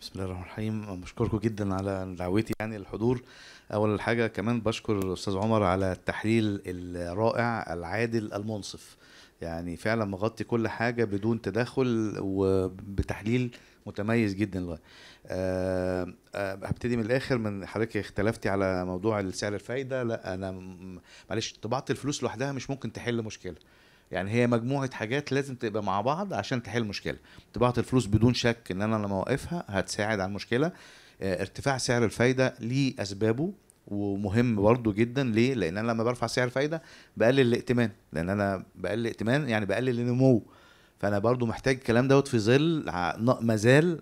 بسم الله الرحمن الرحيم بشكركم جدا على دعوتي يعني الحضور اول حاجه كمان بشكر استاذ عمر على التحليل الرائع العادل المنصف يعني فعلا مغطي كل حاجه بدون تدخل وبتحليل متميز جدا لغايه آه، آه، هبتدي من الاخر من حضرتك اختلفتي على موضوع سعر الفايده لا انا معلش طباعه الفلوس لوحدها مش ممكن تحل مشكله يعني هي مجموعه حاجات لازم تبقى مع بعض عشان تحل مشكله طباعه الفلوس بدون شك ان انا لما اوقفها هتساعد على المشكله آه، ارتفاع سعر الفايده ليه اسبابه ومهم برضه جدا ليه لان انا لما برفع سعر الفايده بقلل الائتمان لان انا بقلل الائتمان يعني بقلل النمو فانا برضو محتاج الكلام دوت في ظل مازال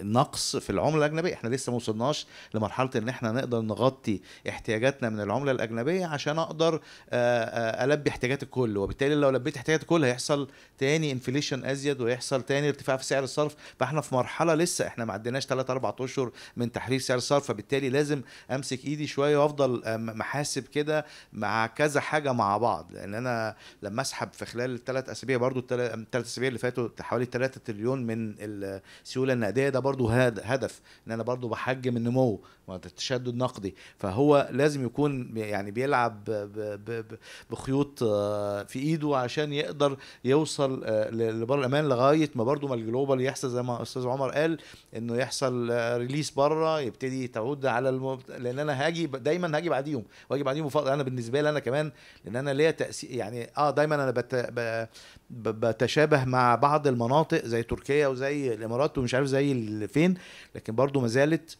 نقص في العمله الاجنبيه احنا لسه ما وصلناش لمرحله ان احنا نقدر نغطي احتياجاتنا من العمله الاجنبيه عشان اقدر آه، آه، البي احتياجات الكل وبالتالي لو لبيت احتياجات الكل هيحصل تاني انفليشن ازيد ويحصل تاني ارتفاع في سعر الصرف فاحنا في مرحله لسه احنا ما عدناش 3 4 اشهر من تحرير سعر الصرف فبالتالي لازم امسك ايدي شويه وافضل آه، محاسب كده مع كذا حاجه مع بعض لان انا لما اسحب في خلال الثلاث اسابيع برضو الثلاث الاسابيع اللي فاتوا حوالي 3 تريليون من السيوله النقديه ده برضو هدف ان انا برضو بحجم النمو والتشدد النقدي فهو لازم يكون يعني بيلعب بخيوط آه، في ايده عشان يقدر يوصل آه، لبر الامان لغايه ما برضو ما الجلوبال يحصل زي ما استاذ عمر قال انه يحصل ريليس آه، بره يبتدي تعود على الم... لان انا هاجي دايما هاجي بعديهم واجي بعديهم وفضل. انا بالنسبه لي انا كمان لان انا ليا تاثير يعني اه دايما انا بت... ب... بتشابه مشابه مع بعض المناطق زي تركيا وزي الامارات ومش عارف زي فين لكن برضو ما زالت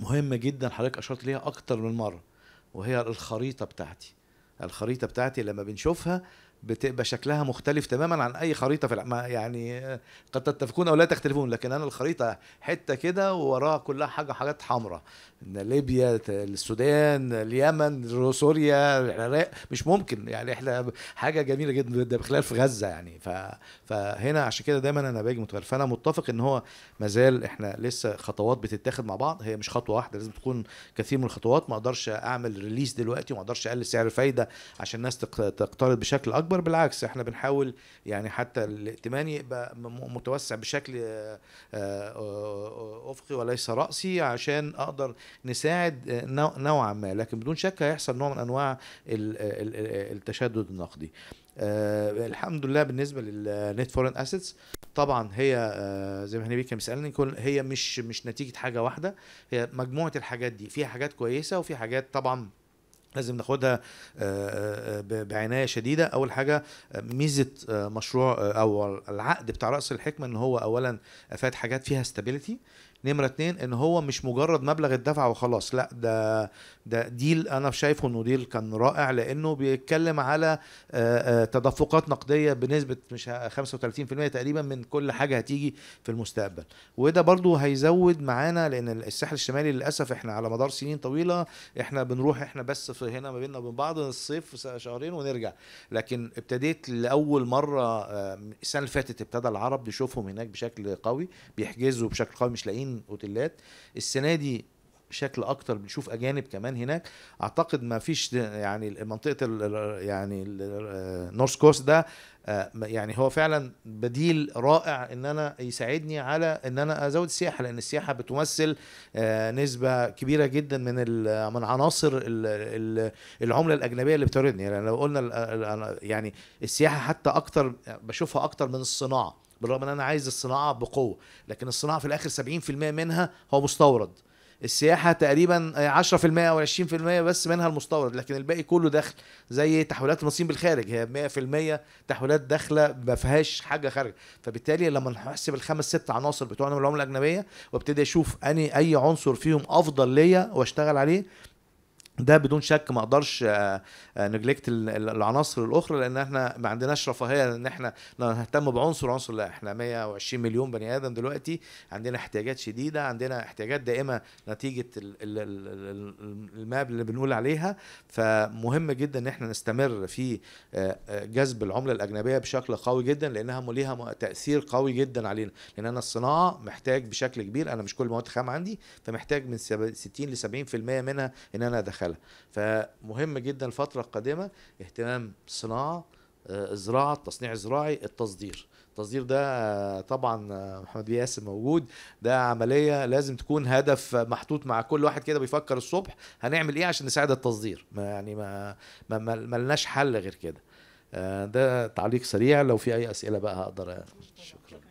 مهم جدا حضرتك اشرت ليها اكتر من مره وهي الخريطه بتاعتي الخريطه بتاعتي لما بنشوفها بتبقى شكلها مختلف تماما عن اي خريطه في الع... يعني قد تتفقون او لا تختلفون لكن انا الخريطه حته كده ووراها كلها حاجه حاجات حمراء ليبيا السودان اليمن سوريا العراق مش ممكن يعني احنا حاجه جميله جدا ده بخلاف في غزه يعني ف... فهنا عشان كده دايما انا باجي متغير فانا متفق ان هو مازال احنا لسه خطوات بتتاخد مع بعض هي مش خطوه واحده لازم تكون كثير من الخطوات ما اقدرش اعمل ريليس دلوقتي وما اقدرش اقلل سعر الفايده عشان الناس تقترض بشكل اكبر اكبر بالعكس احنا بنحاول يعني حتى الائتمان يبقى متوسع بشكل آه، آه، آه، افقي وليس راسي عشان اقدر نساعد نوعا ما لكن بدون شك هيحصل نوع من انواع التشدد النقدي آه الحمد لله بالنسبه للنت فورين اسيتس طبعا هي آه زي ما هنبي كان بيسالني هي مش مش نتيجه حاجه واحده هي مجموعه الحاجات دي فيها حاجات كويسه وفي حاجات طبعا لازم ناخدها آه، آه، بعنايه شديده اول حاجه آه، ميزه مشروع او العقد بتاع راس الحكمه ان هو اولا فات حاجات فيها استابيليتي نمره اتنين ان هو مش مجرد مبلغ الدفع وخلاص لا ده ده ديل انا شايفه انه ديل كان رائع لانه بيتكلم على آه، آه، تدفقات نقديه بنسبه مش 35% تقريبا من كل حاجه هتيجي في المستقبل وده برضو هيزود معانا لان الساحل الشمالي للاسف احنا على مدار سنين طويله احنا بنروح احنا بس في هنا ما بيننا وبين بعض الصيف شهرين ونرجع لكن ابتديت لاول مره آه، السنه اللي فاتت ابتدى العرب نشوفهم هناك بشكل قوي بيحجزوا بشكل قوي مش لاقيين 30 اوتيلات السنه دي بشكل اكتر بنشوف اجانب كمان هناك اعتقد ما فيش يعني منطقه يعني النورث كوست ده آه، يعني هو فعلا بديل رائع ان انا يساعدني على ان انا ازود السياحه لان السياحه بتمثل آه، نسبه كبيره جدا من من عناصر العمله الاجنبيه اللي بتوردني يعني لو قلنا يعني السياحه حتى اكتر بشوفها اكتر من الصناعه بالرغم ان انا عايز الصناعه بقوه لكن الصناعه في الاخر 70% منها هو مستورد السياحة تقريبا 10% أو 20% بس منها المستورد لكن الباقي كله دخل زي تحويلات المصريين بالخارج هي 100% تحويلات داخلة ما فيهاش حاجة خارجة فبالتالي لما نحسب الخمس ست عناصر بتوعنا من العملة الأجنبية وابتدي أشوف أني أي عنصر فيهم أفضل ليا وأشتغل عليه ده بدون شك ما اقدرش نجلكت آه، آه، العناصر الاخرى لان احنا ما عندناش رفاهيه ان احنا نهتم بعنصر عنصر لا احنا 120 مليون بني ادم دلوقتي عندنا احتياجات شديده عندنا احتياجات دائمه نتيجه الماب اللي بنقول عليها فمهم جدا ان احنا نستمر في آه، جذب العمله الاجنبيه بشكل قوي جدا لانها ليها تاثير قوي جدا علينا لان انا الصناعه محتاج بشكل كبير انا مش كل المواد الخام عندي فمحتاج من 60 ل 70% منها ان انا ادخلها مدخلة فمهم جدا الفترة القادمة اهتمام صناعة الزراعة آه، التصنيع الزراعي التصدير التصدير ده آه، طبعا آه، محمد بيه ياسر موجود ده عمليه لازم تكون هدف محطوط مع كل واحد كده بيفكر الصبح هنعمل ايه عشان نساعد التصدير ما يعني ما ما, ما لناش حل غير كده ده تعليق سريع لو في اي اسئله بقى هقدر شكرا